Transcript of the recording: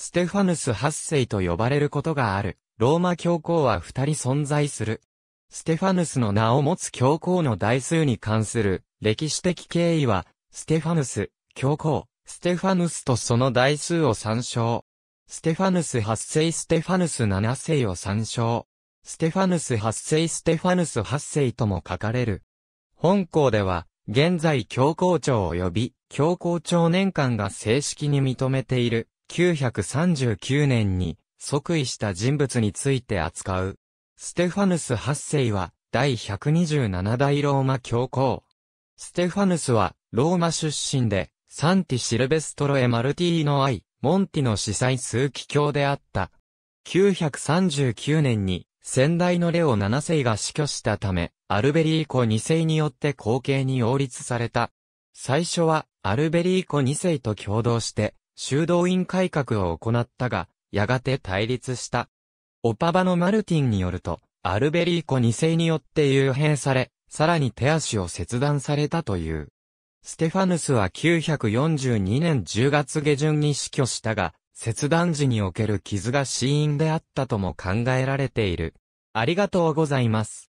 ステファヌス8世と呼ばれることがある。ローマ教皇は二人存在する。ステファヌスの名を持つ教皇の代数に関する歴史的経緯は、ステファヌス、教皇、ステファヌスとその代数を参照。ステファヌス8世ステファヌス7世を参照。ステファヌス8世ステファヌス8世とも書かれる。本校では、現在教皇庁及び教皇庁年間が正式に認めている9 3 9年に即位した人物について扱う。ステファヌス8世は第127代ローマ教皇。ステファヌスはローマ出身でサンティ・シルベストロ・エ・マルティーノ・アイ、モンティの司祭数奇教であった。939年に先代のレオ7世が死去したため、アルベリーコ2世によって後継に擁立された。最初はアルベリーコ2世と共同して修道院改革を行ったが、やがて対立した。オパバのマルティンによると、アルベリーコ2世によって幽閉され、さらに手足を切断されたという。ステファヌスは942年10月下旬に死去したが、切断時における傷が死因であったとも考えられている。ありがとうございます。